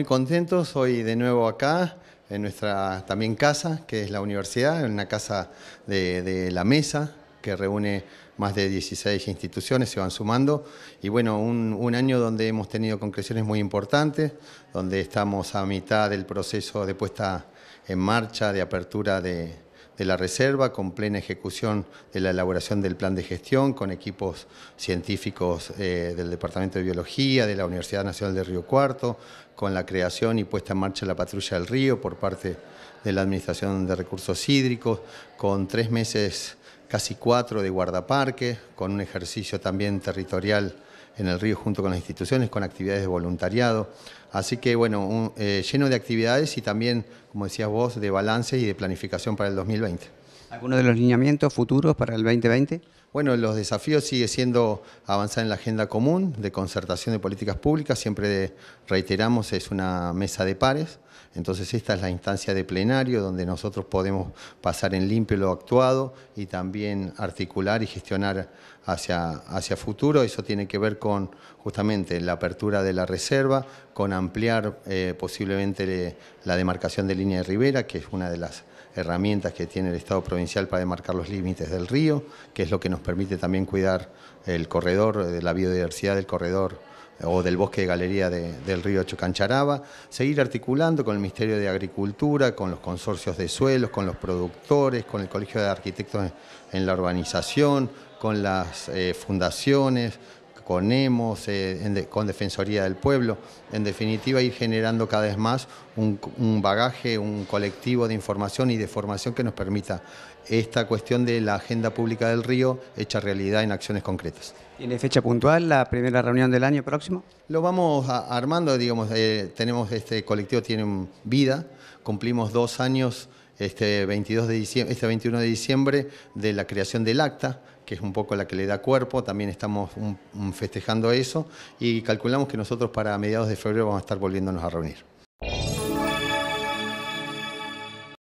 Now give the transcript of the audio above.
muy contentos hoy de nuevo acá, en nuestra también casa, que es la universidad, en una casa de, la mesa, que reúne más de 16 instituciones, se van sumando. Y bueno, un, un, año donde hemos tenido concreciones muy importantes, donde estamos a mitad del proceso de puesta en marcha, de apertura de, de la reserva, con plena ejecución de la elaboración del plan de gestión, con equipos científicos eh, del Departamento de Biología, de la Universidad Nacional de Río Cuarto, con la creación y puesta en marcha de la patrulla del río por parte de la Administración de Recursos Hídricos, con tres meses, casi cuatro, de guardaparque, con un ejercicio también territorial en el río junto con las instituciones, con actividades de voluntariado. Así que bueno, eh, lleno de actividades y también, como decías vos, de balance y de planificación para el 2020. ¿Alguno de los lineamientos futuros para el 2020? Bueno, los desafíos sigue siendo avanzar en la agenda común de concertación de políticas públicas, siempre reiteramos es una mesa de pares, entonces esta es la instancia de plenario donde nosotros podemos pasar en limpio lo actuado y también articular y gestionar hacia, hacia futuro, eso tiene que ver con justamente la apertura de la reserva, con ampliar eh, posiblemente la demarcación de línea de ribera, que es una de las herramientas que tiene el Estado provincial para demarcar los límites del río, que es lo que nos permite también cuidar el corredor, eh, de la biodiversidad del corredor eh, o del bosque de galería del río Chocancharaba, seguir articulando con el Ministerio de Agricultura, con los consorcios de suelos, con los productores, con el Colegio de Arquitectos en la urbanización, con las eh, fundaciones, con eh, con Defensoría del Pueblo, en definitiva ir generando cada vez más un, bagaje, un colectivo de información y de formación que nos permita esta cuestión de la agenda pública del río hecha realidad en acciones concretas. ¿Tiene fecha puntual la primera reunión del año próximo? Lo vamos armando, digamos, eh, tenemos este colectivo tiene vida, cumplimos dos años este, 22 de diciembre, este 21 de diciembre de la creación del acta, que es un poco la que le da cuerpo, también estamos festejando eso y calculamos que nosotros para mediados de febrero vamos a estar volviéndonos a reunir.